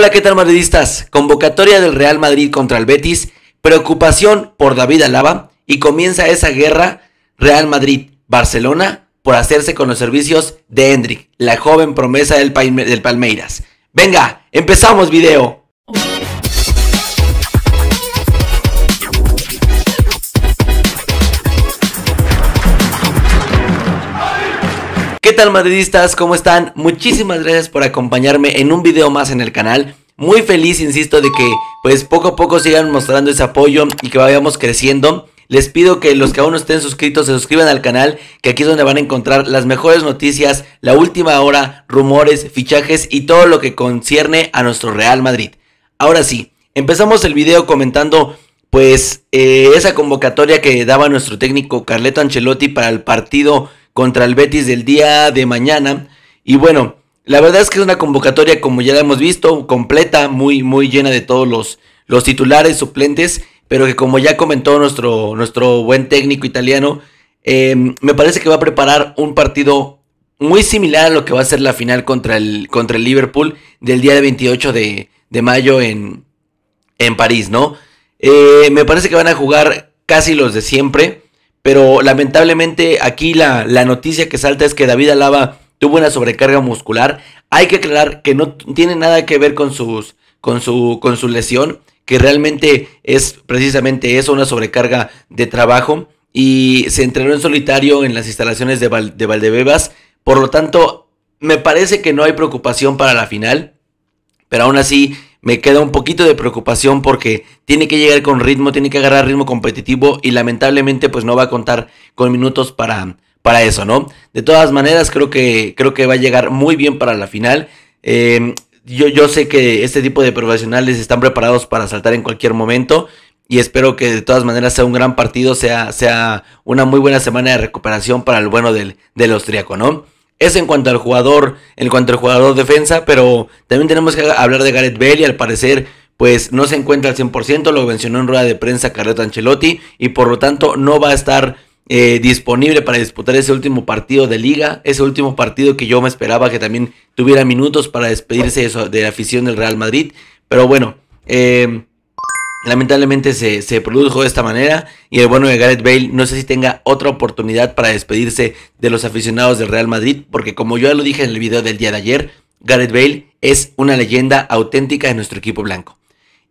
Hola, ¿qué tal madridistas? Convocatoria del Real Madrid contra el Betis, preocupación por David Alaba y comienza esa guerra Real Madrid-Barcelona por hacerse con los servicios de Hendrik, la joven promesa del, del Palmeiras. Venga, empezamos video. tal madridistas? ¿Cómo están? Muchísimas gracias por acompañarme en un video más en el canal. Muy feliz, insisto, de que pues poco a poco sigan mostrando ese apoyo y que vayamos creciendo. Les pido que los que aún no estén suscritos se suscriban al canal, que aquí es donde van a encontrar las mejores noticias, la última hora, rumores, fichajes y todo lo que concierne a nuestro Real Madrid. Ahora sí, empezamos el video comentando pues eh, esa convocatoria que daba nuestro técnico Carleto Ancelotti para el partido contra el Betis del día de mañana. Y bueno, la verdad es que es una convocatoria, como ya la hemos visto, completa, muy, muy llena de todos los, los titulares, suplentes, pero que como ya comentó nuestro, nuestro buen técnico italiano, eh, me parece que va a preparar un partido muy similar a lo que va a ser la final contra el, contra el Liverpool del día 28 de, de mayo en, en París, ¿no? Eh, me parece que van a jugar casi los de siempre. Pero lamentablemente aquí la, noticia que salta es que David Alaba tuvo una sobrecarga muscular. Hay que aclarar que no tiene nada que ver con, sus, con, su, con su lesión, que realmente es precisamente eso, una sobrecarga de trabajo. Y se entrenó en solitario en las instalaciones de, de Valdebebas. Por lo tanto, me parece que no hay preocupación para la final. Pero aún así, me queda un poquito de preocupación porque tiene que llegar con ritmo, tiene que agarrar ritmo competitivo y lamentablemente pues no va a contar con minutos para, para eso, ¿no? De todas maneras creo que, creo que va a llegar muy bien para la final. Em, yo, yo sé que este tipo de profesionales están preparados para saltar en cualquier momento y espero que de todas maneras sea un gran partido, sea, sea una muy buena semana de recuperación para el bueno del, del austriaco, ¿no? Es en cuanto al jugador, en cuanto al jugador defensa, pero también tenemos que hablar de Gareth Bale y al parecer pues no se encuentra al 100%, lo mencionó en rueda de prensa carreta Ancelotti y por lo tanto no va a estar eh, disponible para disputar ese último partido de liga, ese último partido que yo me esperaba que también tuviera minutos para despedirse de, de la afición del Real Madrid, pero bueno, eh, Lamentablemente se, produjo de esta manera y el bueno de Gareth Bale no sé si tenga otra oportunidad para despedirse de los aficionados del Real Madrid, porque como yo ya lo dije en el video del día de ayer, Gareth Bale es una leyenda auténtica de nuestro equipo blanco.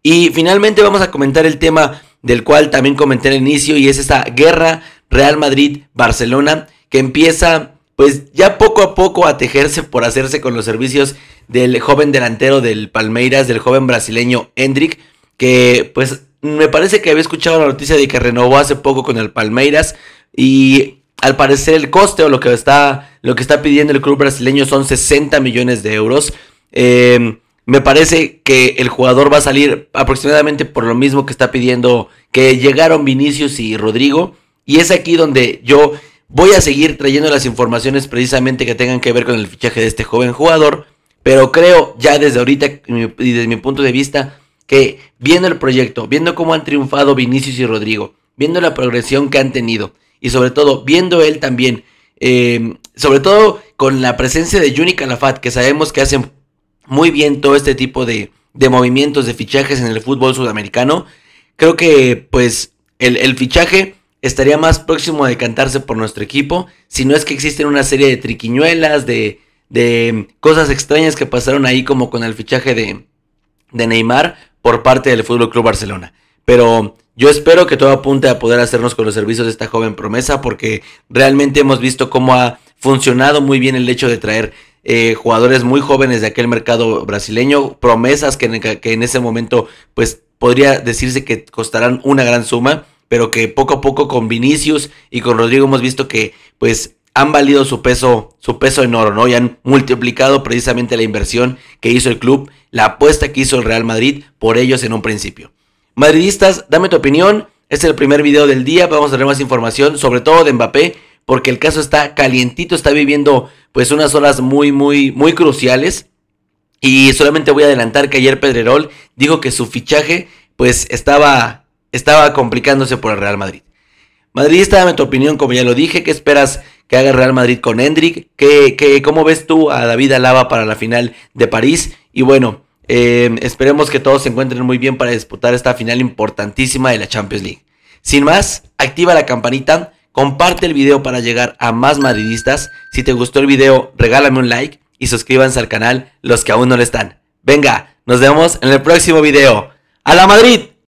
Y finalmente vamos a comentar el tema del cual también comenté al inicio y es esta guerra Real Madrid-Barcelona que empieza pues ya poco a poco a tejerse por hacerse con los servicios del joven delantero del Palmeiras, del joven brasileño Hendrik que pues me parece que había escuchado la noticia de que renovó hace poco con el Palmeiras y al parecer el coste o lo que está, lo que está pidiendo el club brasileño son 60 millones de euros. Em, me parece que el jugador va a salir aproximadamente por lo mismo que está pidiendo que llegaron Vinicius y Rodrigo. Y es aquí donde yo voy a seguir trayendo las informaciones precisamente que tengan que ver con el fichaje de este joven jugador. Pero creo ya desde ahorita y desde mi punto de vista que viendo el proyecto, viendo cómo han triunfado Vinicius y Rodrigo, viendo la progresión que han tenido y sobre todo viendo él también, em, sobre todo con la presencia de Juni Calafat, que sabemos que hacen muy bien todo este tipo de, movimientos, de fichajes en el fútbol sudamericano, creo que pues el, fichaje estaría más próximo a decantarse por nuestro equipo, si no es que existen una serie de triquiñuelas, de, de cosas extrañas que pasaron ahí como con el fichaje de, de Neymar, por parte del Fútbol Club Barcelona. Pero yo espero que todo apunte a poder hacernos con los servicios de esta joven promesa, porque realmente hemos visto cómo ha funcionado muy bien el hecho de traer eh, jugadores muy jóvenes de aquel mercado brasileño, promesas que en, que en ese momento, pues podría decirse que costarán una gran suma, pero que poco a poco con Vinicius y con Rodrigo hemos visto que, pues, han valido su peso, su peso en oro, ¿no? Y han multiplicado precisamente la inversión que hizo el club, la apuesta que hizo el Real Madrid por ellos en un principio. Madridistas, dame tu opinión. Este es el primer video del día, vamos a tener más información, sobre todo de Mbappé, porque el caso está calientito, está viviendo pues unas horas muy, muy, muy cruciales. Y solamente voy a adelantar que ayer Pedrerol dijo que su fichaje pues estaba, estaba complicándose por el Real Madrid. Madridista, dame tu opinión, como ya lo dije, ¿qué esperas que haga Real Madrid con Hendrik. Que, ¿Cómo ves tú a David Alaba para la final de París? Y bueno, eh, esperemos que todos se encuentren muy bien para disputar esta final importantísima de la Champions League. Sin más, activa la campanita, comparte el video para llegar a más madridistas. Si te gustó el video, regálame un like y suscríbanse al canal los que aún no lo están. Venga, nos vemos en el próximo video. ¡A la Madrid!